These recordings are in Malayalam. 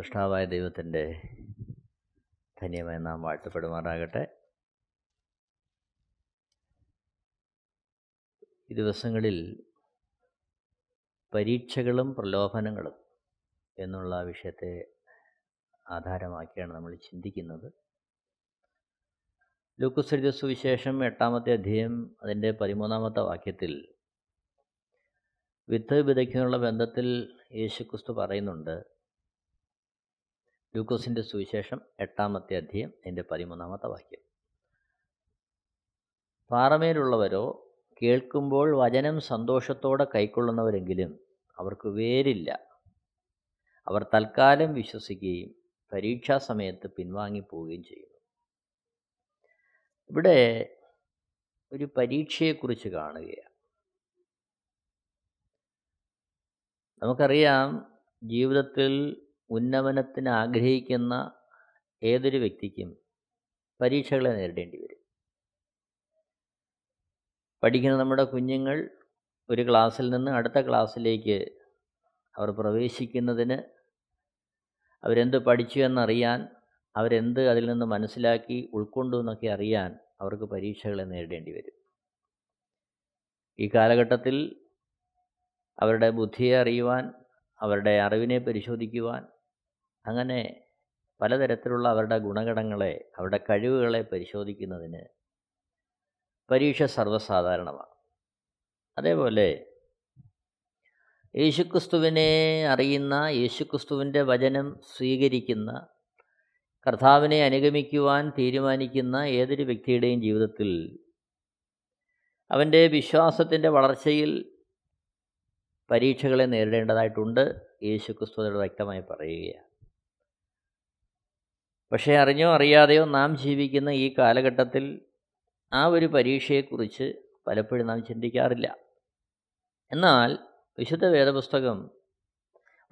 സൃഷ്ടാവായ ദൈവത്തിൻ്റെ ധന്യമായി നാം വാഴ്ത്തപ്പെടുമാറാകട്ടെ ഈ ദിവസങ്ങളിൽ പരീക്ഷകളും പ്രലോഭനങ്ങളും എന്നുള്ള വിഷയത്തെ ആധാരമാക്കിയാണ് നമ്മൾ ചിന്തിക്കുന്നത് ലൂക്കുസരിത സുവിശേഷം എട്ടാമത്തെ അധ്യയം അതിൻ്റെ പതിമൂന്നാമത്തെ വാക്യത്തിൽ വിത്ത് വിതയ്ക്കുന്നുള്ള ബന്ധത്തിൽ യേശുക്രിസ്തു പറയുന്നുണ്ട് ലൂക്കോസിൻ്റെ സുവിശേഷം എട്ടാമത്തെ അധ്യയം എൻ്റെ പതിമൂന്നാമത്തെ വാക്യം പാറമേലുള്ളവരോ കേൾക്കുമ്പോൾ വചനം സന്തോഷത്തോടെ കൈക്കൊള്ളുന്നവരെങ്കിലും അവർക്ക് വേരില്ല അവർ തൽക്കാലം വിശ്വസിക്കുകയും പരീക്ഷാ സമയത്ത് പിൻവാങ്ങിപ്പോവുകയും ചെയ്യുന്നു ഇവിടെ ഒരു പരീക്ഷയെക്കുറിച്ച് കാണുകയാണ് നമുക്കറിയാം ജീവിതത്തിൽ ഉന്നമനത്തിന് ആഗ്രഹിക്കുന്ന ഏതൊരു വ്യക്തിക്കും പരീക്ഷകളെ നേരിടേണ്ടി വരും പഠിക്കുന്ന നമ്മുടെ കുഞ്ഞുങ്ങൾ ഒരു ക്ലാസ്സിൽ നിന്ന് അടുത്ത ക്ലാസ്സിലേക്ക് അവർ പ്രവേശിക്കുന്നതിന് അവരെന്ത് പഠിച്ചു എന്നറിയാൻ അവരെന്ത് അതിൽ നിന്ന് മനസ്സിലാക്കി ഉൾക്കൊണ്ടു എന്നൊക്കെ അറിയാൻ അവർക്ക് പരീക്ഷകളെ നേരിടേണ്ടി വരും ഈ കാലഘട്ടത്തിൽ അവരുടെ ബുദ്ധിയെ അറിയുവാൻ അവരുടെ അറിവിനെ പരിശോധിക്കുവാൻ അങ്ങനെ പലതരത്തിലുള്ള അവരുടെ ഗുണഘടങ്ങളെ അവരുടെ കഴിവുകളെ പരിശോധിക്കുന്നതിന് പരീക്ഷ സർവ്വസാധാരണമാണ് അതേപോലെ യേശുക്രിസ്തുവിനെ അറിയുന്ന യേശുക്രിസ്തുവിൻ്റെ വചനം സ്വീകരിക്കുന്ന കർത്താവിനെ അനുഗമിക്കുവാൻ തീരുമാനിക്കുന്ന ഏതൊരു വ്യക്തിയുടെയും ജീവിതത്തിൽ അവൻ്റെ വിശ്വാസത്തിൻ്റെ വളർച്ചയിൽ പരീക്ഷകളെ നേരിടേണ്ടതായിട്ടുണ്ട് യേശുക്രിസ്തുവിനോട് വ്യക്തമായി പറയുകയാണ് പക്ഷേ അറിഞ്ഞോ അറിയാതെയോ നാം ജീവിക്കുന്ന ഈ കാലഘട്ടത്തിൽ ആ ഒരു പരീക്ഷയെക്കുറിച്ച് പലപ്പോഴും നാം ചിന്തിക്കാറില്ല എന്നാൽ വിശുദ്ധ വേദപുസ്തകം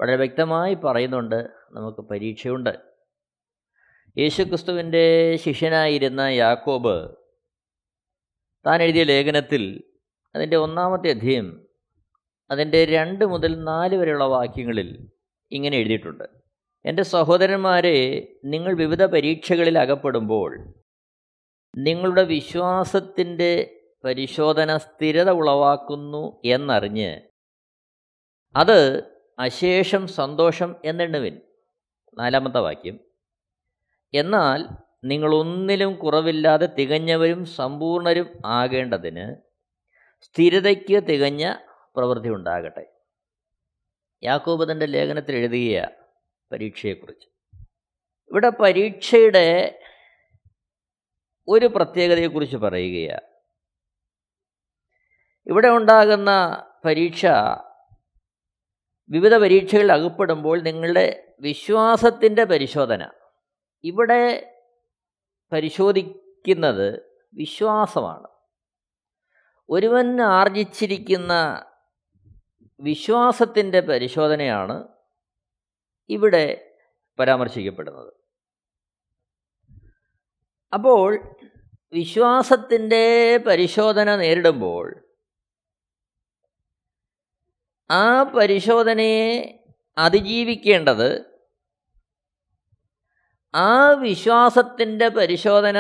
വളരെ വ്യക്തമായി പറയുന്നുണ്ട് നമുക്ക് പരീക്ഷയുണ്ട് യേശുക്രിസ്തുവിൻ്റെ ശിഷ്യനായിരുന്ന യാക്കോബ് താൻ എഴുതിയ ലേഖനത്തിൽ അതിൻ്റെ ഒന്നാമത്തെ അധ്യയം അതിൻ്റെ രണ്ട് മുതൽ നാല് വരെയുള്ള വാക്യങ്ങളിൽ ഇങ്ങനെ എഴുതിയിട്ടുണ്ട് എൻ്റെ സഹോദരന്മാരെ നിങ്ങൾ വിവിധ പരീക്ഷകളിൽ അകപ്പെടുമ്പോൾ നിങ്ങളുടെ വിശ്വാസത്തിൻ്റെ പരിശോധന സ്ഥിരത ഉളവാക്കുന്നു എന്നറിഞ്ഞ് അത് അശേഷം സന്തോഷം എന്നെണ്ണുവിൻ നാലാമത്തെ വാക്യം എന്നാൽ നിങ്ങൾ ഒന്നിലും കുറവില്ലാതെ തികഞ്ഞവരും സമ്പൂർണരും ആകേണ്ടതിന് സ്ഥിരതയ്ക്ക് തികഞ്ഞ പ്രവൃത്തി ഉണ്ടാകട്ടെ യാക്കോബ് തൻ്റെ ലേഖനത്തിൽ എഴുതുക പരീക്ഷയെക്കുറിച്ച് ഇവിടെ പരീക്ഷയുടെ ഒരു പ്രത്യേകതയെക്കുറിച്ച് പറയുകയാണ് ഇവിടെ ഉണ്ടാകുന്ന പരീക്ഷ വിവിധ പരീക്ഷകളിൽ അകപ്പെടുമ്പോൾ നിങ്ങളുടെ വിശ്വാസത്തിൻ്റെ പരിശോധന ഇവിടെ പരിശോധിക്കുന്നത് വിശ്വാസമാണ് ഒരുവൻ ആർജിച്ചിരിക്കുന്ന വിശ്വാസത്തിൻ്റെ പരിശോധനയാണ് ഇവിടെ പരാമർശിക്കപ്പെടുന്നത് അപ്പോൾ വിശ്വാസത്തിൻ്റെ പരിശോധന നേരിടുമ്പോൾ ആ പരിശോധനയെ അതിജീവിക്കേണ്ടത് ആ വിശ്വാസത്തിൻ്റെ പരിശോധന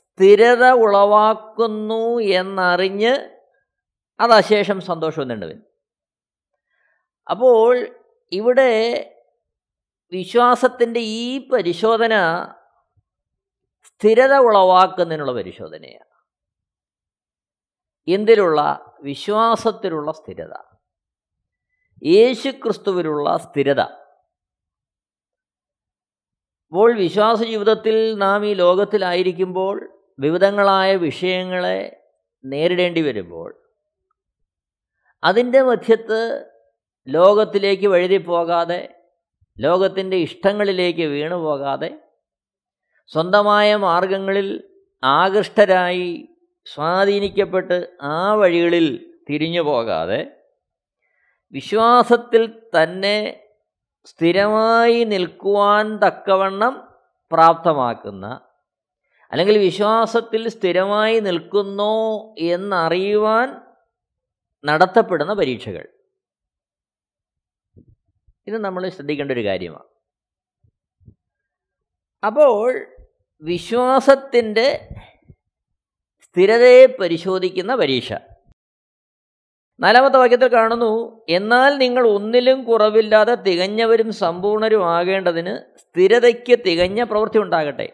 സ്ഥിരത ഉളവാക്കുന്നു എന്നറിഞ്ഞ് അതശേഷം സന്തോഷം നേടുവിൻ അപ്പോൾ ഇവിടെ വിശ്വാസത്തിൻ്റെ ഈ പരിശോധന സ്ഥിരത ഉളവാക്കുന്നതിനുള്ള പരിശോധനയാണ് എന്തിലുള്ള വിശ്വാസത്തിലുള്ള സ്ഥിരത യേശുക്രിസ്തുവിലുള്ള സ്ഥിരത അപ്പോൾ വിശ്വാസ ജീവിതത്തിൽ നാം ഈ ലോകത്തിലായിരിക്കുമ്പോൾ വിവിധങ്ങളായ വിഷയങ്ങളെ നേരിടേണ്ടി വരുമ്പോൾ അതിൻ്റെ മധ്യത്ത് ലോകത്തിലേക്ക് പോകാതെ ലോകത്തിൻ്റെ ഇഷ്ടങ്ങളിലേക്ക് വീണു പോകാതെ സ്വന്തമായ മാർഗങ്ങളിൽ ആകൃഷ്ടരായി സ്വാധീനിക്കപ്പെട്ട് ആ വഴികളിൽ തിരിഞ്ഞു പോകാതെ വിശ്വാസത്തിൽ തന്നെ സ്ഥിരമായി നിൽക്കുവാൻ തക്കവണ്ണം പ്രാപ്തമാക്കുന്ന അല്ലെങ്കിൽ വിശ്വാസത്തിൽ സ്ഥിരമായി നിൽക്കുന്നോ എന്നറിയുവാൻ നടത്തപ്പെടുന്ന പരീക്ഷകൾ ഇത് നമ്മൾ ശ്രദ്ധിക്കേണ്ട ഒരു കാര്യമാണ് അപ്പോൾ വിശ്വാസത്തിൻ്റെ സ്ഥിരതയെ പരിശോധിക്കുന്ന പരീക്ഷ നാലാമത്തെ വാക്യത്തിൽ കാണുന്നു എന്നാൽ നിങ്ങൾ ഒന്നിലും കുറവില്ലാതെ തികഞ്ഞവരും സമ്പൂർണ്ണരും ആകേണ്ടതിന് സ്ഥിരതയ്ക്ക് തികഞ്ഞ പ്രവൃത്തി ഉണ്ടാകട്ടെ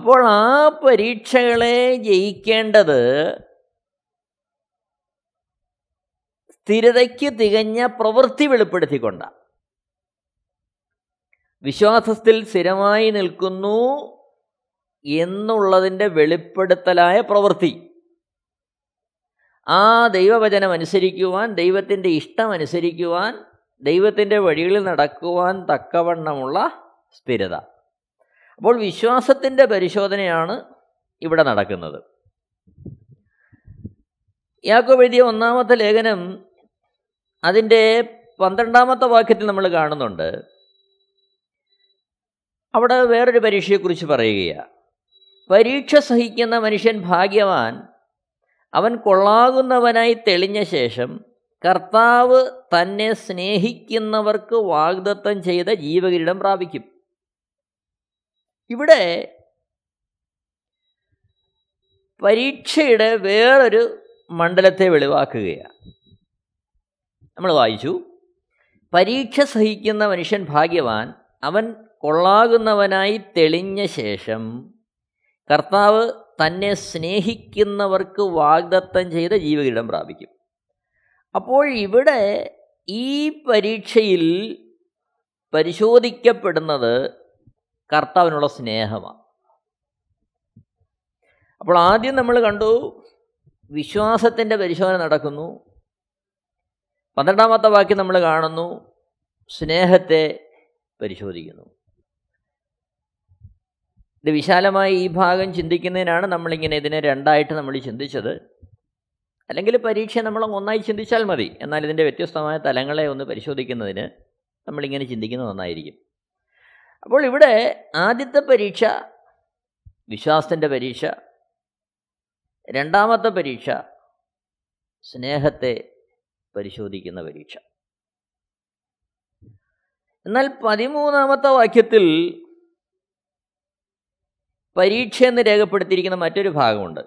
അപ്പോൾ ആ പരീക്ഷകളെ ജയിക്കേണ്ടത് സ്ഥിരതയ്ക്ക് തികഞ്ഞ പ്രവൃത്തി വെളിപ്പെടുത്തിക്കൊണ്ടാണ് വിശ്വാസത്തിൽ സ്ഥിരമായി നിൽക്കുന്നു എന്നുള്ളതിൻ്റെ വെളിപ്പെടുത്തലായ പ്രവൃത്തി ആ ദൈവവചനം അനുസരിക്കുവാൻ ദൈവത്തിൻ്റെ ഇഷ്ടം അനുസരിക്കുവാൻ ദൈവത്തിൻ്റെ വഴികളിൽ നടക്കുവാൻ തക്കവണ്ണമുള്ള സ്ഥിരത അപ്പോൾ വിശ്വാസത്തിൻ്റെ പരിശോധനയാണ് ഇവിടെ നടക്കുന്നത് യാക്കോബ് എഴുതിയ ഒന്നാമത്തെ ലേഖനം അതിൻ്റെ പന്ത്രണ്ടാമത്തെ വാക്യത്തിൽ നമ്മൾ കാണുന്നുണ്ട് അവിടെ വേറൊരു പരീക്ഷയെക്കുറിച്ച് പറയുകയാണ് പരീക്ഷ സഹിക്കുന്ന മനുഷ്യൻ ഭാഗ്യവാൻ അവൻ കൊള്ളാകുന്നവനായി തെളിഞ്ഞ ശേഷം കർത്താവ് തന്നെ സ്നേഹിക്കുന്നവർക്ക് വാഗ്ദത്തം ചെയ്ത ജീവകിരീടം പ്രാപിക്കും ഇവിടെ പരീക്ഷയുടെ വേറൊരു മണ്ഡലത്തെ വെളിവാക്കുകയാണ് നമ്മൾ വായിച്ചു പരീക്ഷ സഹിക്കുന്ന മനുഷ്യൻ ഭാഗ്യവാൻ അവൻ കൊള്ളാകുന്നവനായി തെളിഞ്ഞ ശേഷം കർത്താവ് തന്നെ സ്നേഹിക്കുന്നവർക്ക് വാഗ്ദത്തം ചെയ്ത ജീവകിരീടം പ്രാപിക്കും അപ്പോൾ ഇവിടെ ഈ പരീക്ഷയിൽ പരിശോധിക്കപ്പെടുന്നത് കർത്താവിനുള്ള സ്നേഹമാണ് അപ്പോൾ ആദ്യം നമ്മൾ കണ്ടു വിശ്വാസത്തിൻ്റെ പരിശോധന നടക്കുന്നു പന്ത്രണ്ടാമത്തെ വാക്യം നമ്മൾ കാണുന്നു സ്നേഹത്തെ പരിശോധിക്കുന്നു ഇത് വിശാലമായി ഈ ഭാഗം ചിന്തിക്കുന്നതിനാണ് നമ്മളിങ്ങനെ ഇതിനെ രണ്ടായിട്ട് നമ്മൾ ചിന്തിച്ചത് അല്ലെങ്കിൽ പരീക്ഷ നമ്മൾ ഒന്നായി ചിന്തിച്ചാൽ മതി എന്നാൽ ഇതിൻ്റെ വ്യത്യസ്തമായ തലങ്ങളെ ഒന്ന് പരിശോധിക്കുന്നതിന് നമ്മളിങ്ങനെ ചിന്തിക്കുന്നത് നന്നായിരിക്കും അപ്പോൾ ഇവിടെ ആദ്യത്തെ പരീക്ഷ വിശ്വാസത്തിൻ്റെ പരീക്ഷ രണ്ടാമത്തെ പരീക്ഷ സ്നേഹത്തെ പരിശോധിക്കുന്ന പരീക്ഷ എന്നാൽ പതിമൂന്നാമത്തെ വാക്യത്തിൽ പരീക്ഷ എന്ന് രേഖപ്പെടുത്തിയിരിക്കുന്ന മറ്റൊരു ഭാഗമുണ്ട്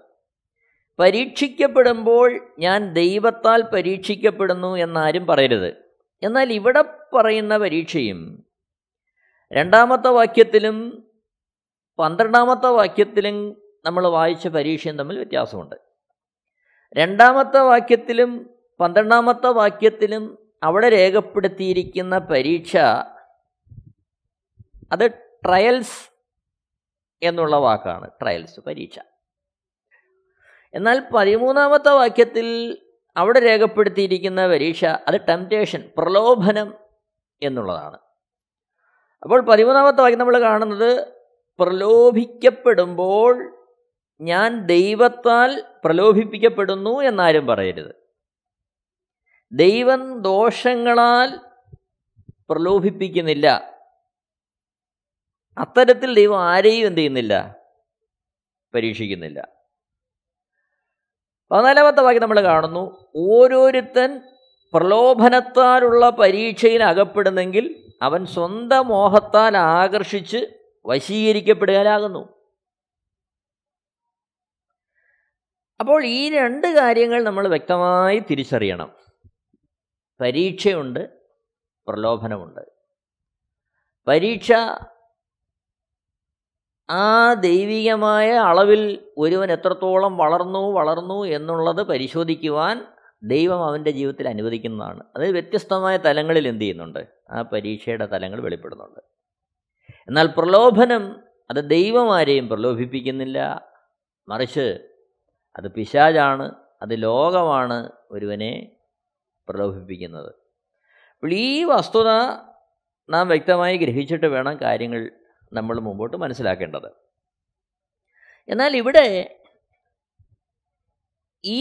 പരീക്ഷിക്കപ്പെടുമ്പോൾ ഞാൻ ദൈവത്താൽ പരീക്ഷിക്കപ്പെടുന്നു എന്നാരും പറയരുത് എന്നാൽ ഇവിടെ പറയുന്ന പരീക്ഷയും രണ്ടാമത്തെ വാക്യത്തിലും പന്ത്രണ്ടാമത്തെ വാക്യത്തിലും നമ്മൾ വായിച്ച പരീക്ഷയും തമ്മിൽ വ്യത്യാസമുണ്ട് രണ്ടാമത്തെ വാക്യത്തിലും പന്ത്രണ്ടാമത്തെ വാക്യത്തിലും അവിടെ രേഖപ്പെടുത്തിയിരിക്കുന്ന പരീക്ഷ അത് ട്രയൽസ് എന്നുള്ള വാക്കാണ് ട്രയൽസ് പരീക്ഷ എന്നാൽ പതിമൂന്നാമത്തെ വാക്യത്തിൽ അവിടെ രേഖപ്പെടുത്തിയിരിക്കുന്ന പരീക്ഷ അത് ടെംപ്റ്റേഷൻ പ്രലോഭനം എന്നുള്ളതാണ് അപ്പോൾ പതിമൂന്നാമത്തെ വാക്യം നമ്മൾ കാണുന്നത് പ്രലോഭിക്കപ്പെടുമ്പോൾ ഞാൻ ദൈവത്താൽ പ്രലോഭിപ്പിക്കപ്പെടുന്നു എന്നാരും പറയരുത് ദൈവം ദോഷങ്ങളാൽ പ്രലോഭിപ്പിക്കുന്നില്ല അത്തരത്തിൽ ദൈവം ആരെയും എന്ത് ചെയ്യുന്നില്ല പരീക്ഷിക്കുന്നില്ല പതിനാലാമത്തെ വാക്യം നമ്മൾ കാണുന്നു ഓരോരുത്തൻ പ്രലോഭനത്താലുള്ള പരീക്ഷയിൽ അകപ്പെടുന്നെങ്കിൽ അവൻ സ്വന്തം മോഹത്താൽ ആകർഷിച്ച് വശീകരിക്കപ്പെടുകയാലാകുന്നു അപ്പോൾ ഈ രണ്ട് കാര്യങ്ങൾ നമ്മൾ വ്യക്തമായി തിരിച്ചറിയണം പരീക്ഷയുണ്ട് പ്രലോഭനമുണ്ട് പരീക്ഷ ആ ദൈവികമായ അളവിൽ ഒരുവൻ എത്രത്തോളം വളർന്നു വളർന്നു എന്നുള്ളത് പരിശോധിക്കുവാൻ ദൈവം അവൻ്റെ ജീവിതത്തിൽ അനുവദിക്കുന്നതാണ് അത് വ്യത്യസ്തമായ തലങ്ങളിൽ എന്ത് ചെയ്യുന്നുണ്ട് ആ പരീക്ഷയുടെ തലങ്ങൾ വെളിപ്പെടുന്നുണ്ട് എന്നാൽ പ്രലോഭനം അത് ദൈവമാരെയും പ്രലോഭിപ്പിക്കുന്നില്ല മറിച്ച് അത് പിശാജാണ് അത് ലോകമാണ് ഒരുവനെ പ്രലോഭിപ്പിക്കുന്നത് അപ്പോൾ ഈ വസ്തുത നാം വ്യക്തമായി ഗ്രഹിച്ചിട്ട് വേണം കാര്യങ്ങൾ നമ്മൾ മുമ്പോട്ട് മനസ്സിലാക്കേണ്ടത് എന്നാൽ ഇവിടെ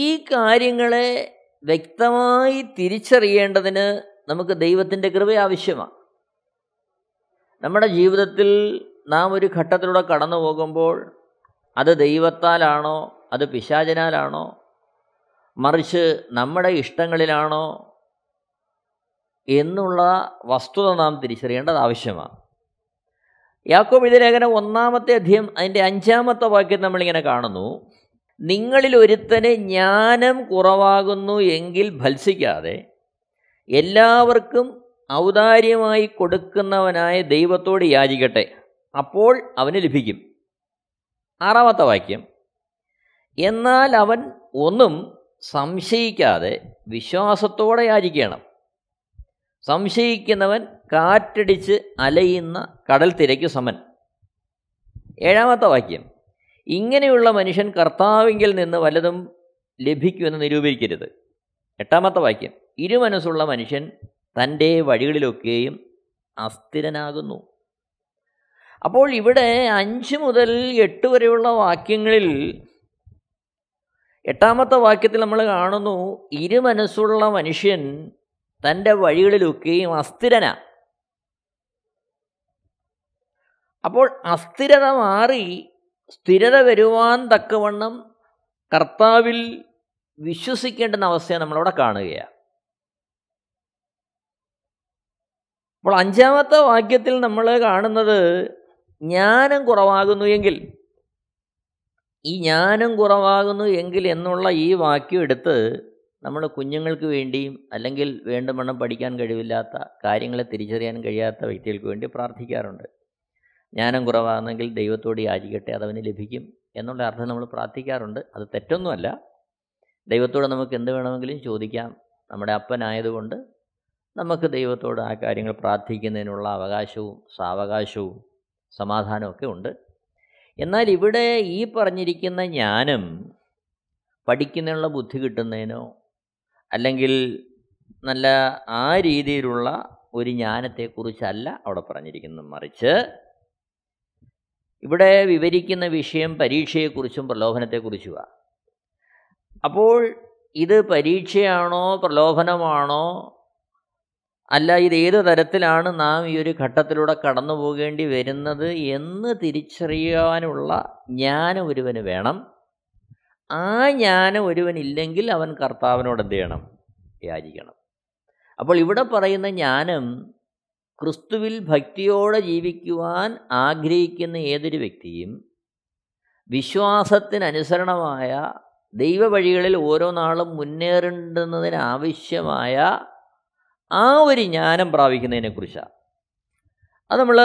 ഈ കാര്യങ്ങളെ വ്യക്തമായി തിരിച്ചറിയേണ്ടതിന് നമുക്ക് ദൈവത്തിൻ്റെ കൃപ ആവശ്യമാണ് നമ്മുടെ ജീവിതത്തിൽ നാം ഒരു ഘട്ടത്തിലൂടെ കടന്നു പോകുമ്പോൾ അത് ദൈവത്താലാണോ അത് പിശാചനാലാണോ മറിച്ച് നമ്മുടെ ഇഷ്ടങ്ങളിലാണോ എന്നുള്ള വസ്തുത നാം തിരിച്ചറിയേണ്ടത് ആവശ്യമാണ് യാക്കോബ് ലേഖനം ഒന്നാമത്തെ അധ്യയം അതിൻ്റെ അഞ്ചാമത്തെ വാക്യം നമ്മളിങ്ങനെ കാണുന്നു നിങ്ങളിൽ ഒരുത്തന് ജ്ഞാനം കുറവാകുന്നു എങ്കിൽ ഭത്സിക്കാതെ എല്ലാവർക്കും ഔദാര്യമായി കൊടുക്കുന്നവനായ ദൈവത്തോട് യാചിക്കട്ടെ അപ്പോൾ അവന് ലഭിക്കും ആറാമത്തെ വാക്യം എന്നാൽ അവൻ ഒന്നും സംശയിക്കാതെ വിശ്വാസത്തോടെ യാചിക്കണം സംശയിക്കുന്നവൻ കാറ്റടിച്ച് അലയുന്ന കടൽ തിരയ്ക്ക് സമൻ ഏഴാമത്തെ വാക്യം ഇങ്ങനെയുള്ള മനുഷ്യൻ കർത്താവിങ്കിൽ നിന്ന് വല്ലതും ലഭിക്കുമെന്ന് നിരൂപിക്കരുത് എട്ടാമത്തെ വാക്യം ഇരുമനസ്സുള്ള മനുഷ്യൻ തൻ്റെ വഴികളിലൊക്കെയും അസ്ഥിരനാകുന്നു അപ്പോൾ ഇവിടെ അഞ്ച് മുതൽ എട്ട് വരെയുള്ള വാക്യങ്ങളിൽ എട്ടാമത്തെ വാക്യത്തിൽ നമ്മൾ കാണുന്നു ഇരുമനസ്സുള്ള മനുഷ്യൻ തൻ്റെ വഴികളിലൊക്കെയും അസ്ഥിരന അപ്പോൾ അസ്ഥിരത മാറി സ്ഥിരത വരുവാൻ തക്കവണ്ണം കർത്താവിൽ വിശ്വസിക്കേണ്ടുന്ന അവസ്ഥയാണ് നമ്മളവിടെ കാണുകയാണ് അപ്പോൾ അഞ്ചാമത്തെ വാക്യത്തിൽ നമ്മൾ കാണുന്നത് ജ്ഞാനം കുറവാകുന്നു എങ്കിൽ ഈ ജ്ഞാനം കുറവാകുന്നു എങ്കിൽ എന്നുള്ള ഈ വാക്യം എടുത്ത് നമ്മൾ കുഞ്ഞുങ്ങൾക്ക് വേണ്ടിയും അല്ലെങ്കിൽ വേണ്ടുവണ്ണം പഠിക്കാൻ കഴിവില്ലാത്ത കാര്യങ്ങളെ തിരിച്ചറിയാൻ കഴിയാത്ത വ്യക്തികൾക്ക് വേണ്ടി പ്രാർത്ഥിക്കാറുണ്ട് ജ്ഞാനം കുറവാണെങ്കിൽ ദൈവത്തോട് യാചിക്കട്ടെ അതവന് ലഭിക്കും എന്നുള്ള അർത്ഥം നമ്മൾ പ്രാർത്ഥിക്കാറുണ്ട് അത് തെറ്റൊന്നുമല്ല ദൈവത്തോട് നമുക്ക് എന്ത് വേണമെങ്കിലും ചോദിക്കാം നമ്മുടെ അപ്പനായതുകൊണ്ട് നമുക്ക് ദൈവത്തോട് ആ കാര്യങ്ങൾ പ്രാർത്ഥിക്കുന്നതിനുള്ള അവകാശവും സാവകാശവും സമാധാനമൊക്കെ ഉണ്ട് എന്നാൽ ഇവിടെ ഈ പറഞ്ഞിരിക്കുന്ന ജ്ഞാനം പഠിക്കുന്നതിനുള്ള ബുദ്ധി കിട്ടുന്നതിനോ അല്ലെങ്കിൽ നല്ല ആ രീതിയിലുള്ള ഒരു ജ്ഞാനത്തെക്കുറിച്ചല്ല അവിടെ പറഞ്ഞിരിക്കുന്നത് മറിച്ച് ഇവിടെ വിവരിക്കുന്ന വിഷയം പരീക്ഷയെക്കുറിച്ചും പ്രലോഭനത്തെക്കുറിച്ചുമാണ് അപ്പോൾ ഇത് പരീക്ഷയാണോ പ്രലോഭനമാണോ അല്ല ഇത് ഏത് തരത്തിലാണ് നാം ഈ ഒരു ഘട്ടത്തിലൂടെ കടന്നു പോകേണ്ടി വരുന്നത് എന്ന് തിരിച്ചറിയാനുള്ള ജ്ഞാനം ഒരുവന് വേണം ആ ജ്ഞാനം ഒരുവനില്ലെങ്കിൽ അവൻ കർത്താവിനോട് എന്ത് ചെയ്യണം യാചിക്കണം അപ്പോൾ ഇവിടെ പറയുന്ന ജ്ഞാനം ക്രിസ്തുവിൽ ഭക്തിയോടെ ജീവിക്കുവാൻ ആഗ്രഹിക്കുന്ന ഏതൊരു വ്യക്തിയും വിശ്വാസത്തിനനുസരണമായ ദൈവവഴികളിൽ ഓരോ നാളും മുന്നേറേണ്ടുന്നതിനാവശ്യമായ ആ ഒരു ജ്ഞാനം പ്രാപിക്കുന്നതിനെക്കുറിച്ചാണ് അത് നമ്മൾ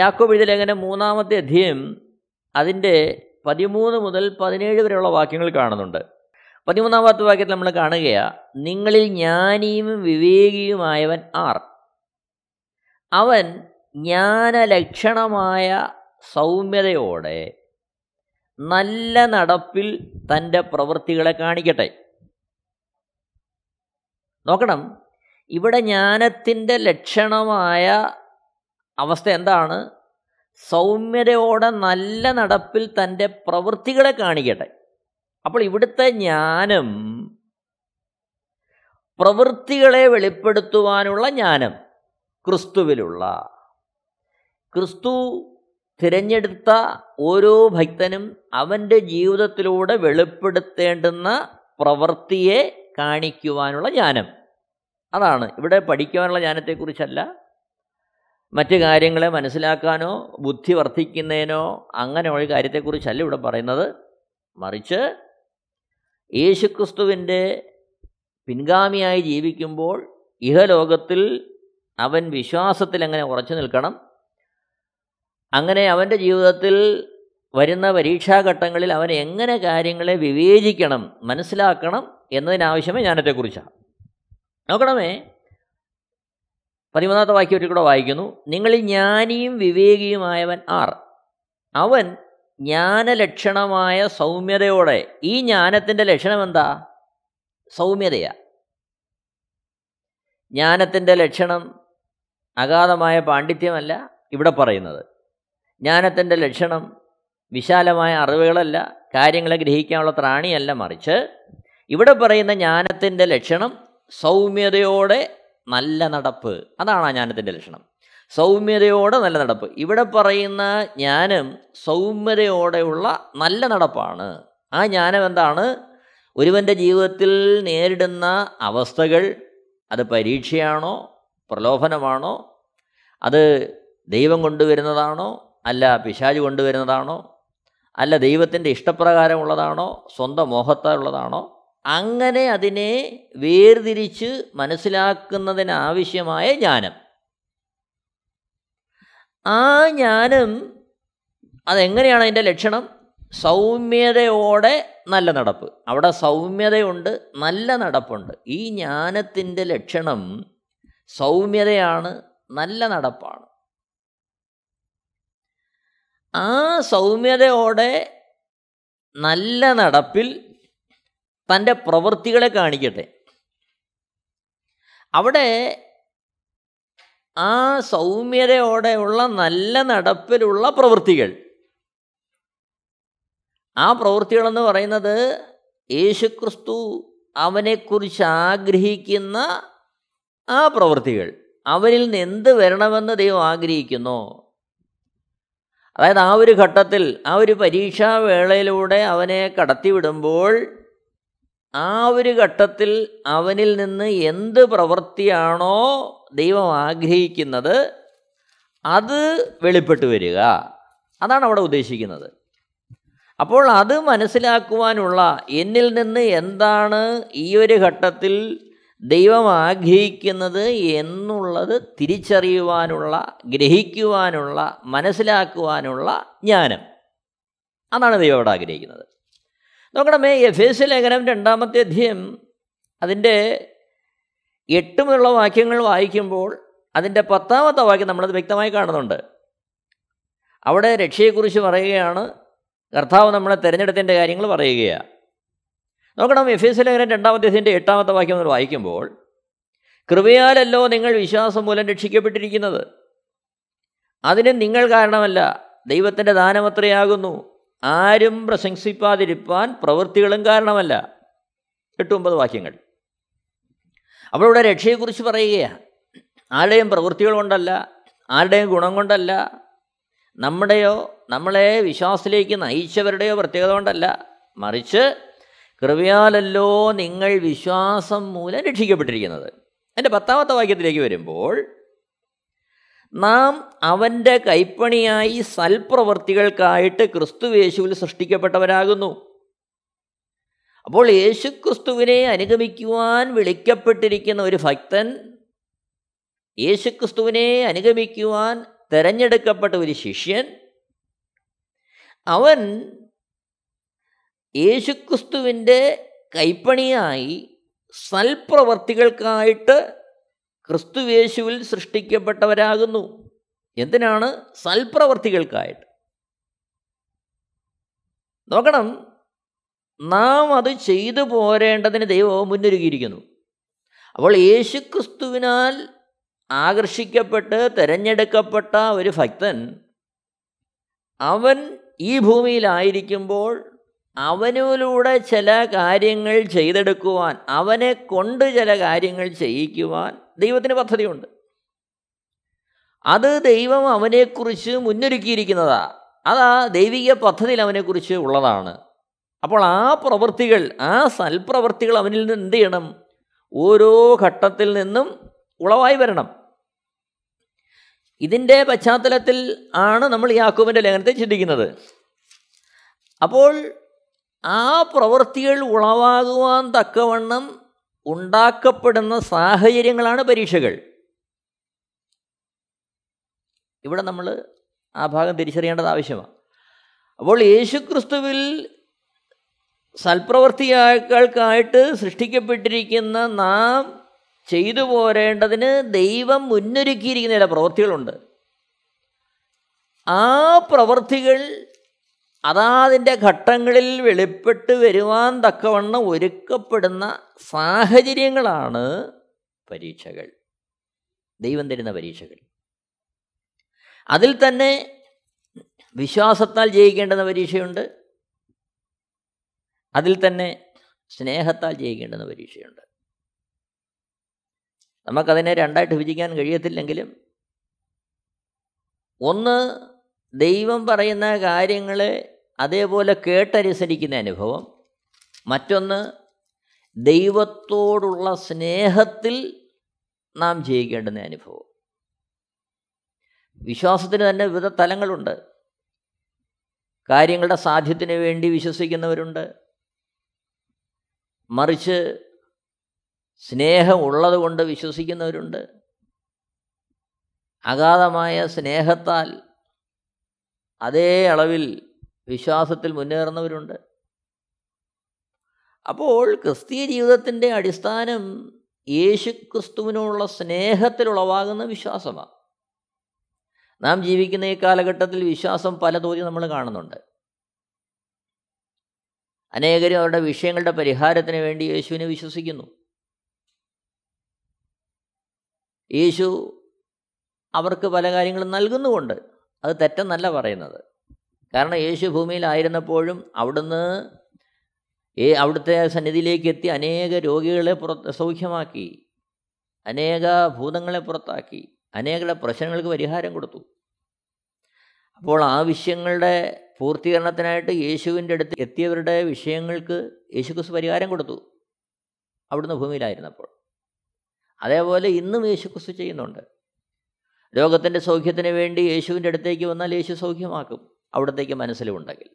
യാക്കോബ് ലേഖനം മൂന്നാമത്തെ അധ്യയം അതിൻ്റെ പതിമൂന്ന് മുതൽ പതിനേഴ് വരെയുള്ള വാക്യങ്ങൾ കാണുന്നുണ്ട് പതിമൂന്നാമത്തെ വാക്യത്തിൽ നമ്മൾ കാണുകയാണ് നിങ്ങളിൽ ജ്ഞാനിയും വിവേകിയുമായവൻ ആർ അവൻ ജ്ഞാനലക്ഷണമായ സൗമ്യതയോടെ നല്ല നടപ്പിൽ തൻ്റെ പ്രവൃത്തികളെ കാണിക്കട്ടെ നോക്കണം ഇവിടെ ജ്ഞാനത്തിൻ്റെ ലക്ഷണമായ അവസ്ഥ എന്താണ് സൗമ്യതയോടെ നല്ല നടപ്പിൽ തൻ്റെ പ്രവൃത്തികളെ കാണിക്കട്ടെ അപ്പോൾ ഇവിടുത്തെ ജ്ഞാനം പ്രവൃത്തികളെ വെളിപ്പെടുത്തുവാനുള്ള ജ്ഞാനം ക്രിസ്തുവിലുള്ള ക്രിസ്തു തിരഞ്ഞെടുത്ത ഓരോ ഭക്തനും അവൻ്റെ ജീവിതത്തിലൂടെ വെളിപ്പെടുത്തേണ്ടുന്ന പ്രവൃത്തിയെ കാണിക്കുവാനുള്ള ജ്ഞാനം അതാണ് ഇവിടെ പഠിക്കുവാനുള്ള ജ്ഞാനത്തെക്കുറിച്ചല്ല മറ്റ് കാര്യങ്ങളെ മനസ്സിലാക്കാനോ ബുദ്ധി വർദ്ധിക്കുന്നതിനോ അങ്ങനെ ഒരു കാര്യത്തെക്കുറിച്ചല്ല ഇവിടെ പറയുന്നത് മറിച്ച് യേശുക്രിസ്തുവിൻ്റെ പിൻഗാമിയായി ജീവിക്കുമ്പോൾ ഇഹലോകത്തിൽ അവൻ വിശ്വാസത്തിൽ അങ്ങനെ ഉറച്ചു നിൽക്കണം അങ്ങനെ അവൻ്റെ ജീവിതത്തിൽ വരുന്ന പരീക്ഷാഘട്ടങ്ങളിൽ അവൻ എങ്ങനെ കാര്യങ്ങളെ വിവേചിക്കണം മനസ്സിലാക്കണം എന്നതിനാവശ്യമേ ഞാനത്തെക്കുറിച്ചാണ് നോക്കണമേ പതിമൂന്നാമത്തെ വാക്യം ഒരു കൂടെ വായിക്കുന്നു നിങ്ങളിൽ ജ്ഞാനിയും വിവേകിയുമായവൻ ആർ അവൻ ജ്ഞാനലക്ഷണമായ സൗമ്യതയോടെ ഈ ജ്ഞാനത്തിൻ്റെ ലക്ഷണം എന്താ സൗമ്യതയാ ജ്ഞാനത്തിൻ്റെ ലക്ഷണം അഗാധമായ പാണ്ഡിത്യമല്ല ഇവിടെ പറയുന്നത് ജ്ഞാനത്തിൻ്റെ ലക്ഷണം വിശാലമായ അറിവുകളല്ല കാര്യങ്ങളെ ഗ്രഹിക്കാനുള്ള ത്രാണിയല്ല മറിച്ച് ഇവിടെ പറയുന്ന ജ്ഞാനത്തിൻ്റെ ലക്ഷണം സൗമ്യതയോടെ നല്ല നടപ്പ് അതാണ് ആ ജ്ഞാനത്തിൻ്റെ ലക്ഷണം സൗമ്യതയോടെ നല്ല നടപ്പ് ഇവിടെ പറയുന്ന ജ്ഞാനം സൗമ്യതയോടെയുള്ള നല്ല നടപ്പാണ് ആ ജ്ഞാനം എന്താണ് ഒരുവൻ്റെ ജീവിതത്തിൽ നേരിടുന്ന അവസ്ഥകൾ അത് പരീക്ഷയാണോ പ്രലോഭനമാണോ അത് ദൈവം കൊണ്ടുവരുന്നതാണോ അല്ല പിശാജ് കൊണ്ടുവരുന്നതാണോ അല്ല ദൈവത്തിൻ്റെ ഇഷ്ടപ്രകാരമുള്ളതാണോ സ്വന്തം മോഹത്താലുള്ളതാണോ അങ്ങനെ അതിനെ വേർതിരിച്ച് മനസ്സിലാക്കുന്നതിനാവശ്യമായ ജ്ഞാനം ആ ജ്ഞാനം അതെങ്ങനെയാണ് അതിൻ്റെ ലക്ഷണം സൗമ്യതയോടെ നല്ല നടപ്പ് അവിടെ സൗമ്യതയുണ്ട് നല്ല നടപ്പുണ്ട് ഈ ജ്ഞാനത്തിൻ്റെ ലക്ഷണം സൗമ്യതയാണ് നല്ല നടപ്പാണ് ആ സൗമ്യതയോടെ നല്ല നടപ്പിൽ തൻ്റെ പ്രവൃത്തികളെ കാണിക്കട്ടെ അവിടെ ആ സൗമ്യതയോടെയുള്ള നല്ല നടപ്പിലുള്ള പ്രവൃത്തികൾ ആ പ്രവൃത്തികളെന്ന് പറയുന്നത് യേശുക്രിസ്തു അവനെക്കുറിച്ച് ആഗ്രഹിക്കുന്ന ആ പ്രവൃത്തികൾ അവനിൽ നിന്ന് എന്ത് വരണമെന്ന് ദൈവം ആഗ്രഹിക്കുന്നു അതായത് ആ ഒരു ഘട്ടത്തിൽ ആ ഒരു പരീക്ഷാവേളയിലൂടെ അവനെ കടത്തിവിടുമ്പോൾ ആ ഒരു ഘട്ടത്തിൽ അവനിൽ നിന്ന് എന്ത് പ്രവൃത്തിയാണോ ദൈവം ആഗ്രഹിക്കുന്നത് അത് വെളിപ്പെട്ട് വരിക അതാണ് അവിടെ ഉദ്ദേശിക്കുന്നത് അപ്പോൾ അത് മനസ്സിലാക്കുവാനുള്ള എന്നിൽ നിന്ന് എന്താണ് ഈ ഒരു ഘട്ടത്തിൽ ദൈവം ആഗ്രഹിക്കുന്നത് എന്നുള്ളത് തിരിച്ചറിയുവാനുള്ള ഗ്രഹിക്കുവാനുള്ള മനസ്സിലാക്കുവാനുള്ള ജ്ഞാനം അതാണ് ദൈവം അവിടെ ആഗ്രഹിക്കുന്നത് നോക്കണമേ എസ് ലേഖനം രണ്ടാമത്തെ അധ്യയം അതിൻ്റെ എട്ട് മുതലുള്ള വാക്യങ്ങൾ വായിക്കുമ്പോൾ അതിൻ്റെ പത്താമത്തെ വാക്യം നമ്മളത് വ്യക്തമായി കാണുന്നുണ്ട് അവിടെ രക്ഷയെക്കുറിച്ച് പറയുകയാണ് കർത്താവ് നമ്മളെ തിരഞ്ഞെടുത്തിൻ്റെ കാര്യങ്ങൾ പറയുകയാണ് നോക്കണം എഫ് എസ് ലേഖനം രണ്ടാമത്തെ അധ്യയൻ്റെ എട്ടാമത്തെ വാക്യം നമ്മൾ വായിക്കുമ്പോൾ കൃപയാലല്ലോ നിങ്ങൾ വിശ്വാസം മൂലം രക്ഷിക്കപ്പെട്ടിരിക്കുന്നത് അതിന് നിങ്ങൾ കാരണമല്ല ദൈവത്തിൻ്റെ ദാനമത്രയാകുന്നു ആരും പ്രശംസിപ്പാതിരിപ്പാൻ പ്രവൃത്തികളും കാരണമല്ല എട്ട് ഒമ്പത് വാക്യങ്ങൾ അപ്പോൾ ഇവിടെ രക്ഷയെക്കുറിച്ച് പറയുകയാണ് ആരുടെയും പ്രവൃത്തികൾ കൊണ്ടല്ല ആരുടെയും ഗുണം കൊണ്ടല്ല നമ്മുടെയോ നമ്മളെ വിശ്വാസത്തിലേക്ക് നയിച്ചവരുടെയോ പ്രത്യേകത കൊണ്ടല്ല മറിച്ച് കൃപയാലല്ലോ നിങ്ങൾ വിശ്വാസം മൂലം രക്ഷിക്കപ്പെട്ടിരിക്കുന്നത് എൻ്റെ പത്താമത്തെ വാക്യത്തിലേക്ക് വരുമ്പോൾ നാം അവൻ്റെ കൈപ്പണിയായി സൽപ്രവർത്തികൾക്കായിട്ട് ക്രിസ്തുവേശുവിൽ സൃഷ്ടിക്കപ്പെട്ടവരാകുന്നു അപ്പോൾ യേശു ക്രിസ്തുവിനെ അനുഗമിക്കുവാൻ വിളിക്കപ്പെട്ടിരിക്കുന്ന ഒരു ഭക്തൻ യേശുക്രിസ്തുവിനെ അനുഗമിക്കുവാൻ തിരഞ്ഞെടുക്കപ്പെട്ട ഒരു ശിഷ്യൻ അവൻ യേശുക്രിസ്തുവിൻ്റെ കൈപ്പണിയായി സൽപ്രവർത്തികൾക്കായിട്ട് ക്രിസ്തുവേശുവിൽ സൃഷ്ടിക്കപ്പെട്ടവരാകുന്നു എന്തിനാണ് സൽപ്രവർത്തികൾക്കായിട്ട് നോക്കണം നാം അത് ചെയ്തു പോരേണ്ടതിന് ദൈവം മുന്നൊരുക്കിയിരിക്കുന്നു അപ്പോൾ യേശുക്രിസ്തുവിനാൽ ആകർഷിക്കപ്പെട്ട് തിരഞ്ഞെടുക്കപ്പെട്ട ഒരു ഭക്തൻ അവൻ ഈ ഭൂമിയിലായിരിക്കുമ്പോൾ അവനിലൂടെ ചില കാര്യങ്ങൾ ചെയ്തെടുക്കുവാൻ അവനെ കൊണ്ട് ചില കാര്യങ്ങൾ ചെയ്യിക്കുവാൻ ദൈവത്തിന് പദ്ധതിയുണ്ട് അത് ദൈവം അവനെക്കുറിച്ച് മുന്നൊരുക്കിയിരിക്കുന്നതാ അതാ ദൈവിക പദ്ധതിയിൽ അവനെക്കുറിച്ച് ഉള്ളതാണ് അപ്പോൾ ആ പ്രവൃത്തികൾ ആ സൽപ്രവൃത്തികൾ അവനിൽ നിന്ന് എന്ത് ചെയ്യണം ഓരോ ഘട്ടത്തിൽ നിന്നും ഉളവായി വരണം ഇതിൻ്റെ പശ്ചാത്തലത്തിൽ ആണ് നമ്മൾ ആക്കുവിൻ്റെ ലേഖനത്തെ ചിന്തിക്കുന്നത് അപ്പോൾ ആ പ്രവൃത്തികൾ ഉളവാകുവാൻ തക്കവണ്ണം ഉണ്ടാക്കപ്പെടുന്ന സാഹചര്യങ്ങളാണ് പരീക്ഷകൾ ഇവിടെ നമ്മൾ ആ ഭാഗം തിരിച്ചറിയേണ്ടത് ആവശ്യമാണ് അപ്പോൾ യേശുക്രിസ്തുവിൽ സൽപ്രവർത്തികൾക്കായിട്ട് സൃഷ്ടിക്കപ്പെട്ടിരിക്കുന്ന നാം ചെയ്തു പോരേണ്ടതിന് ദൈവം മുന്നൊരുക്കിയിരിക്കുന്ന ചില പ്രവൃത്തികളുണ്ട് ആ പ്രവൃത്തികൾ അതാതിൻ്റെ ഘട്ടങ്ങളിൽ വെളിപ്പെട്ട് വരുവാൻ തക്കവണ്ണം ഒരുക്കപ്പെടുന്ന സാഹചര്യങ്ങളാണ് പരീക്ഷകൾ ദൈവം തരുന്ന പരീക്ഷകൾ അതിൽ തന്നെ വിശ്വാസത്താൽ ജയിക്കേണ്ടുന്ന പരീക്ഷയുണ്ട് അതിൽ തന്നെ സ്നേഹത്താൽ ജയിക്കേണ്ടുന്ന പരീക്ഷയുണ്ട് നമുക്കതിനെ രണ്ടായിട്ട് വിജയിക്കാൻ കഴിയത്തില്ലെങ്കിലും ഒന്ന് ദൈവം പറയുന്ന കാര്യങ്ങൾ അതേപോലെ കേട്ടനുസരിക്കുന്ന അനുഭവം മറ്റൊന്ന് ദൈവത്തോടുള്ള സ്നേഹത്തിൽ നാം ജയിക്കേണ്ടുന്ന അനുഭവം വിശ്വാസത്തിന് തന്നെ വിവിധ തലങ്ങളുണ്ട് കാര്യങ്ങളുടെ സാധ്യത്തിന് വേണ്ടി വിശ്വസിക്കുന്നവരുണ്ട് മറിച്ച് സ്നേഹം ഉള്ളതുകൊണ്ട് വിശ്വസിക്കുന്നവരുണ്ട് അഗാധമായ സ്നേഹത്താൽ അതേ അളവിൽ വിശ്വാസത്തിൽ മുന്നേറുന്നവരുണ്ട് അപ്പോൾ ക്രിസ്തീയ ജീവിതത്തിൻ്റെ അടിസ്ഥാനം യേശു സ്നേഹത്തിൽ ഉളവാകുന്ന വിശ്വാസമാണ് നാം ജീവിക്കുന്ന ഈ കാലഘട്ടത്തിൽ വിശ്വാസം പല തോതിൽ നമ്മൾ കാണുന്നുണ്ട് അനേകരും അവരുടെ വിഷയങ്ങളുടെ പരിഹാരത്തിന് വേണ്ടി യേശുവിനെ വിശ്വസിക്കുന്നു യേശു അവർക്ക് പല കാര്യങ്ങളും നൽകുന്നുമുണ്ട് അത് തെറ്റെന്നല്ല പറയുന്നത് കാരണം യേശു ഭൂമിയിലായിരുന്നപ്പോഴും അവിടുന്ന് ഏ അവിടുത്തെ സന്നിധിയിലേക്ക് എത്തി അനേക രോഗികളെ പുറത്ത് സൗഖ്യമാക്കി അനേക ഭൂതങ്ങളെ പുറത്താക്കി അനേകളുടെ പ്രശ്നങ്ങൾക്ക് പരിഹാരം കൊടുത്തു അപ്പോൾ ആവശ്യങ്ങളുടെ പൂർത്തീകരണത്തിനായിട്ട് യേശുവിൻ്റെ അടുത്ത് എത്തിയവരുടെ വിഷയങ്ങൾക്ക് യേശുക്രിസ്തു പരിഹാരം കൊടുത്തു അവിടുന്ന് ഭൂമിയിലായിരുന്നപ്പോൾ അതേപോലെ ഇന്നും യേശുക്രിസ്തു ചെയ്യുന്നുണ്ട് രോഗത്തിൻ്റെ സൗഖ്യത്തിന് വേണ്ടി യേശുവിൻ്റെ അടുത്തേക്ക് വന്നാൽ യേശു സൗഖ്യമാക്കും അവിടത്തേക്ക് മനസ്സിലുണ്ടെങ്കിൽ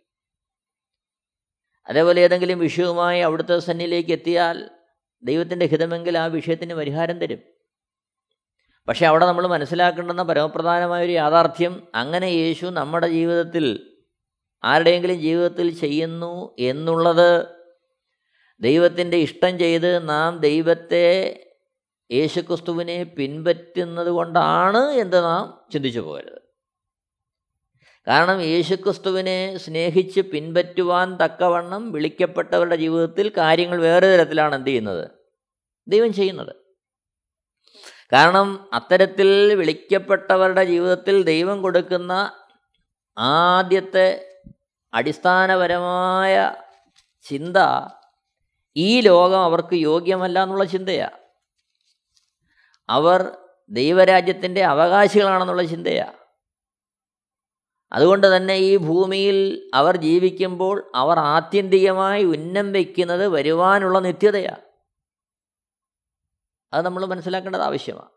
അതേപോലെ ഏതെങ്കിലും വിഷയവുമായി അവിടുത്തെ സന്നിയിലേക്ക് എത്തിയാൽ ദൈവത്തിൻ്റെ ഹിതമെങ്കിൽ ആ വിഷയത്തിന് പരിഹാരം തരും പക്ഷേ അവിടെ നമ്മൾ മനസ്സിലാക്കേണ്ടുന്ന പരമപ്രധാനമായൊരു യാഥാർത്ഥ്യം അങ്ങനെ യേശു നമ്മുടെ ജീവിതത്തിൽ ആരുടെയെങ്കിലും ജീവിതത്തിൽ ചെയ്യുന്നു എന്നുള്ളത് ദൈവത്തിൻ്റെ ഇഷ്ടം ചെയ്ത് നാം ദൈവത്തെ യേശുക്രിസ്തുവിനെ പിൻപറ്റുന്നത് കൊണ്ടാണ് എന്ന് നാം ചിന്തിച്ചു പോകരുത് കാരണം യേശുക്രിസ്തുവിനെ സ്നേഹിച്ച് പിൻപറ്റുവാൻ തക്കവണ്ണം വിളിക്കപ്പെട്ടവരുടെ ജീവിതത്തിൽ കാര്യങ്ങൾ വേറെ തരത്തിലാണ് എന്ത് ചെയ്യുന്നത് ദൈവം ചെയ്യുന്നത് കാരണം അത്തരത്തിൽ വിളിക്കപ്പെട്ടവരുടെ ജീവിതത്തിൽ ദൈവം കൊടുക്കുന്ന ആദ്യത്തെ അടിസ്ഥാനപരമായ ചിന്ത ഈ ലോകം അവർക്ക് യോഗ്യമല്ല എന്നുള്ള ചിന്തയാണ് അവർ ദൈവരാജ്യത്തിൻ്റെ അവകാശികളാണെന്നുള്ള ചിന്തയാണ് അതുകൊണ്ട് തന്നെ ഈ ഭൂമിയിൽ അവർ ജീവിക്കുമ്പോൾ അവർ ആത്യന്തികമായി ഉന്നം വയ്ക്കുന്നത് വരുവാനുള്ള നിത്യതയാണ് അത് നമ്മൾ മനസ്സിലാക്കേണ്ടത് ആവശ്യമാണ്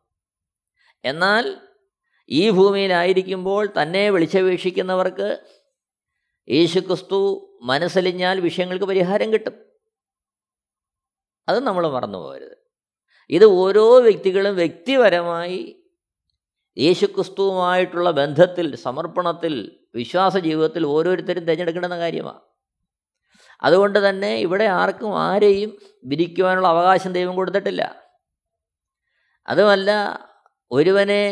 എന്നാൽ ഈ ഭൂമിയിലായിരിക്കുമ്പോൾ തന്നെ വിളിച്ചപേക്ഷിക്കുന്നവർക്ക് യേശുക്രിസ്തു മനസ്സലിഞ്ഞാൽ വിഷയങ്ങൾക്ക് പരിഹാരം കിട്ടും അത് നമ്മൾ മറന്നു പോകരുത് ഇത് ഓരോ വ്യക്തികളും വ്യക്തിപരമായി യേശുക്രിസ്തുവുമായിട്ടുള്ള ബന്ധത്തിൽ സമർപ്പണത്തിൽ വിശ്വാസ ജീവിതത്തിൽ ഓരോരുത്തരും തിരഞ്ഞെടുക്കേണ്ടുന്ന കാര്യമാണ് അതുകൊണ്ട് തന്നെ ഇവിടെ ആർക്കും ആരെയും വിരിക്കുവാനുള്ള അവകാശം ദൈവം കൊടുത്തിട്ടില്ല അതുമല്ല ഒരുവനെ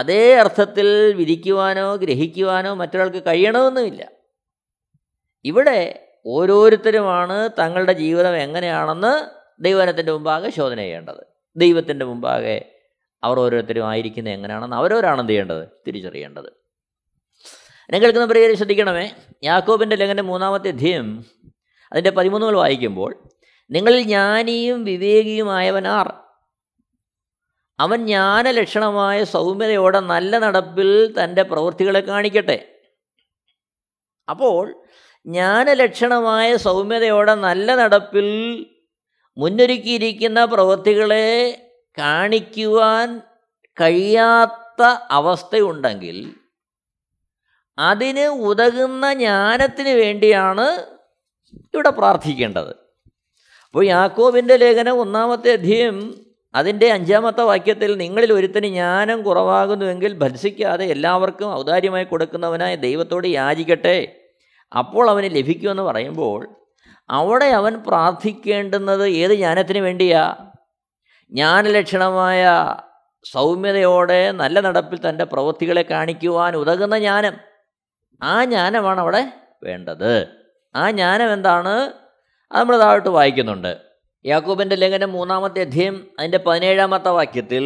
അതേ അർത്ഥത്തിൽ വിരിക്കുവാനോ ഗ്രഹിക്കുവാനോ മറ്റൊരാൾക്ക് കഴിയണമെന്നുമില്ല ഇവിടെ ഓരോരുത്തരുമാണ് തങ്ങളുടെ ജീവിതം എങ്ങനെയാണെന്ന് ദൈവനത്തിൻ്റെ മുമ്പാകെ ശോധന ചെയ്യേണ്ടത് ദൈവത്തിൻ്റെ മുമ്പാകെ അവർ ഓരോരുത്തരും ആയിരിക്കുന്നത് എങ്ങനെയാണെന്ന് അവരോരാണ് എന്ത് ചെയ്യേണ്ടത് തിരിച്ചറിയേണ്ടത് എന്നെ കേൾക്കുന്ന പ്രിയരെ ശ്രദ്ധിക്കണമേ യാക്കോബിൻ്റെ ലേഖനം മൂന്നാമത്തെ അധ്യയം അതിൻ്റെ പതിമൂന്നുകൾ വായിക്കുമ്പോൾ നിങ്ങളിൽ ജ്ഞാനിയും വിവേകിയുമായവനാർ അവൻ ജ്ഞാനലക്ഷണമായ സൗമ്യതയോടെ നല്ല നടപ്പിൽ തൻ്റെ പ്രവൃത്തികളെ കാണിക്കട്ടെ അപ്പോൾ ജ്ഞാനലക്ഷണമായ സൗമ്യതയോടെ നല്ല നടപ്പിൽ മുന്നൊരുക്കിയിരിക്കുന്ന പ്രവൃത്തികളെ കാണിക്കുവാൻ കഴിയാത്ത അവസ്ഥയുണ്ടെങ്കിൽ അതിന് ഉതകുന്ന ജ്ഞാനത്തിന് വേണ്ടിയാണ് ഇവിടെ പ്രാർത്ഥിക്കേണ്ടത് അപ്പോൾ യാക്കോബിൻ്റെ ലേഖനം ഒന്നാമത്തെ അധ്യയം അതിൻ്റെ അഞ്ചാമത്തെ വാക്യത്തിൽ നിങ്ങളിൽ ഒരുത്തിന് ജ്ഞാനം കുറവാകുന്നുവെങ്കിൽ ഭത്സിക്കാതെ എല്ലാവർക്കും ഔദാര്യമായി കൊടുക്കുന്നവനായ ദൈവത്തോട് യാചിക്കട്ടെ അപ്പോൾ അവന് ലഭിക്കുമെന്ന് പറയുമ്പോൾ അവിടെ അവൻ പ്രാർത്ഥിക്കേണ്ടുന്നത് ഏത് ജ്ഞാനത്തിന് വേണ്ടിയാ ജ്ഞാനലക്ഷണമായ സൗമ്യതയോടെ നല്ല നടപ്പിൽ തൻ്റെ പ്രവൃത്തികളെ കാണിക്കുവാൻ ഉതകുന്ന ജ്ഞാനം ആ ജ്ഞാനമാണ് അവിടെ വേണ്ടത് ആ ജ്ഞാനം എന്താണ് അത് നമ്മൾ താഴോട്ട് വായിക്കുന്നുണ്ട് യാക്കൂബിൻ്റെ ലേഖനം മൂന്നാമത്തെ അധ്യയം അതിൻ്റെ പതിനേഴാമത്തെ വാക്യത്തിൽ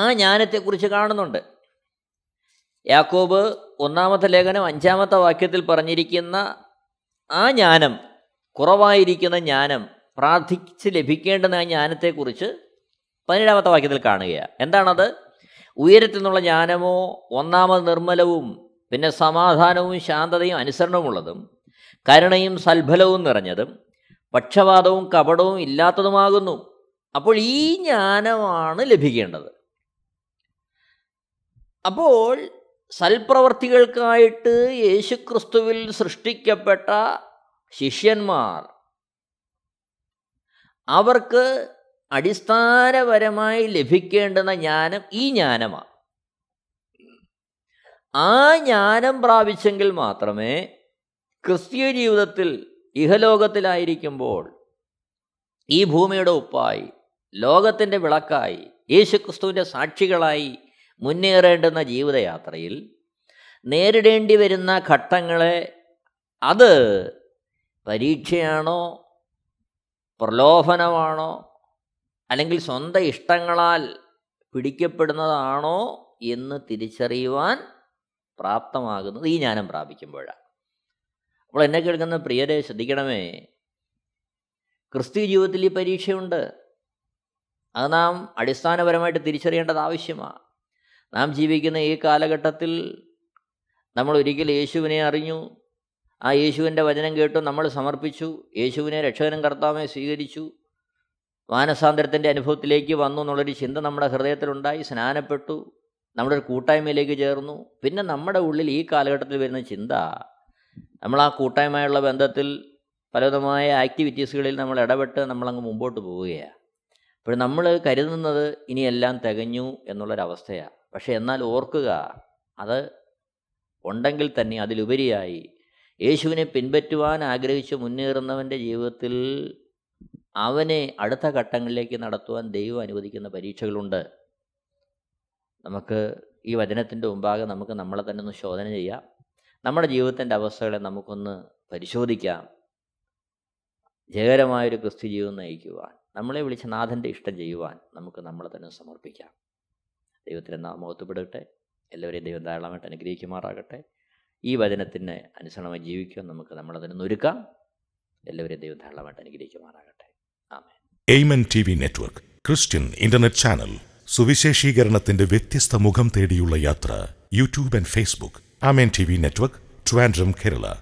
ആ ജ്ഞാനത്തെക്കുറിച്ച് കാണുന്നുണ്ട് യാക്കോബ് ഒന്നാമത്തെ ലേഖനം അഞ്ചാമത്തെ വാക്യത്തിൽ പറഞ്ഞിരിക്കുന്ന ആ ജ്ഞാനം കുറവായിരിക്കുന്ന ജ്ഞാനം പ്രാർത്ഥിച്ച് ലഭിക്കേണ്ടുന്ന ആ ജ്ഞാനത്തെക്കുറിച്ച് പതിനേഴാമത്തെ വാക്യത്തിൽ കാണുകയാണ് എന്താണത് ഉയരത്തിൽ നിന്നുള്ള ജ്ഞാനമോ ഒന്നാമത് നിർമ്മലവും പിന്നെ സമാധാനവും ശാന്തതയും ഉള്ളതും കരുണയും സൽഫലവും നിറഞ്ഞതും പക്ഷപാതവും കപടവും ഇല്ലാത്തതുമാകുന്നു അപ്പോൾ ഈ ജ്ഞാനമാണ് ലഭിക്കേണ്ടത് അപ്പോൾ സൽപ്രവർത്തികൾക്കായിട്ട് യേശുക്രിസ്തുവിൽ സൃഷ്ടിക്കപ്പെട്ട ശിഷ്യന്മാർ അവർക്ക് അടിസ്ഥാനപരമായി ലഭിക്കേണ്ടുന്ന ജ്ഞാനം ഈ ജ്ഞാനമാണ് ആ ജ്ഞാനം പ്രാപിച്ചെങ്കിൽ മാത്രമേ ക്രിസ്തീയ ജീവിതത്തിൽ ഇഹലോകത്തിലായിരിക്കുമ്പോൾ ഈ ഭൂമിയുടെ ഉപ്പായി ലോകത്തിൻ്റെ വിളക്കായി യേശുക്രിസ്തുവിൻ്റെ സാക്ഷികളായി മുന്നേറേണ്ടുന്ന ജീവിതയാത്രയിൽ നേരിടേണ്ടി വരുന്ന ഘട്ടങ്ങളെ അത് പരീക്ഷയാണോ പ്രലോഭനമാണോ അല്ലെങ്കിൽ സ്വന്തം ഇഷ്ടങ്ങളാൽ പിടിക്കപ്പെടുന്നതാണോ എന്ന് തിരിച്ചറിയുവാൻ പ്രാപ്തമാകുന്നത് ഈ ജ്ഞാനം പ്രാപിക്കുമ്പോഴാണ് അപ്പോൾ എന്നെ കേൾക്കുന്ന പ്രിയരെ ശ്രദ്ധിക്കണമേ ക്രിസ്തു ജീവിതത്തിൽ ഈ പരീക്ഷയുണ്ട് അത് നാം അടിസ്ഥാനപരമായിട്ട് തിരിച്ചറിയേണ്ടത് ആവശ്യമാണ് നാം ജീവിക്കുന്ന ഈ കാലഘട്ടത്തിൽ നമ്മൾ ഒരിക്കൽ യേശുവിനെ അറിഞ്ഞു ആ യേശുവിൻ്റെ വചനം കേട്ടു നമ്മൾ സമർപ്പിച്ചു യേശുവിനെ രക്ഷകനും കർത്താവെ സ്വീകരിച്ചു മാനസാന്തരത്തിൻ്റെ അനുഭവത്തിലേക്ക് വന്നു എന്നുള്ളൊരു ചിന്ത നമ്മുടെ ഹൃദയത്തിലുണ്ടായി സ്നാനപ്പെട്ടു നമ്മുടെ ഒരു കൂട്ടായ്മയിലേക്ക് ചേർന്നു പിന്നെ നമ്മുടെ ഉള്ളിൽ ഈ കാലഘട്ടത്തിൽ വരുന്ന ചിന്ത നമ്മൾ ആ കൂട്ടായ്മയുള്ള ബന്ധത്തിൽ പലവിധമായ ആക്ടിവിറ്റീസുകളിൽ നമ്മൾ ഇടപെട്ട് നമ്മളങ്ങ് മുമ്പോട്ട് പോവുകയാണ് അപ്പോൾ നമ്മൾ കരുതുന്നത് ഇനിയെല്ലാം തികഞ്ഞു എന്നുള്ളൊരവസ്ഥയാണ് പക്ഷേ എന്നാൽ ഓർക്കുക അത് ഉണ്ടെങ്കിൽ തന്നെ അതിലുപരിയായി യേശുവിനെ പിൻപറ്റുവാൻ ആഗ്രഹിച്ച് മുന്നേറുന്നവൻ്റെ ജീവിതത്തിൽ അവനെ അടുത്ത ഘട്ടങ്ങളിലേക്ക് നടത്തുവാൻ ദൈവം അനുവദിക്കുന്ന പരീക്ഷകളുണ്ട് നമുക്ക് ഈ വചനത്തിൻ്റെ മുമ്പാകെ നമുക്ക് നമ്മളെ തന്നെ ഒന്ന് ശോധന ചെയ്യാം നമ്മുടെ ജീവിതത്തിൻ്റെ അവസ്ഥകളെ നമുക്കൊന്ന് പരിശോധിക്കാം ജയകരമായൊരു ക്രിസ്തു ജീവിതം നയിക്കുവാൻ നമ്മളെ വിളിച്ച നാഥൻ്റെ ഇഷ്ടം ചെയ്യുവാൻ നമുക്ക് നമ്മളെ തന്നെ സമർപ്പിക്കാം ദൈവത്തിൻ്റെ നാമോത്തുപെടട്ടെ എല്ലാവരെയും ദൈവം ധാരാളമായിട്ട് അനുഗ്രഹിക്കുമാറാകട്ടെ ഈ വചനത്തിന് അനുസരണമായി ജീവിക്കാൻ നമുക്ക് നമ്മളതിനെ ഒരുക്കാം എല്ലാവരെയും ദൈവം ധാരാളമായിട്ട് അനുഗ്രഹിക്കുമാറാകട്ടെ ആമേൻ Amen T V network Christian internet channel സുവിശേഷീകരണത്തിന്റെ വ്യത്യസ്ത മുഖം തേടിയുള്ള യാത്ര YouTube and Facebook Amen T V network Trivandrum Kerala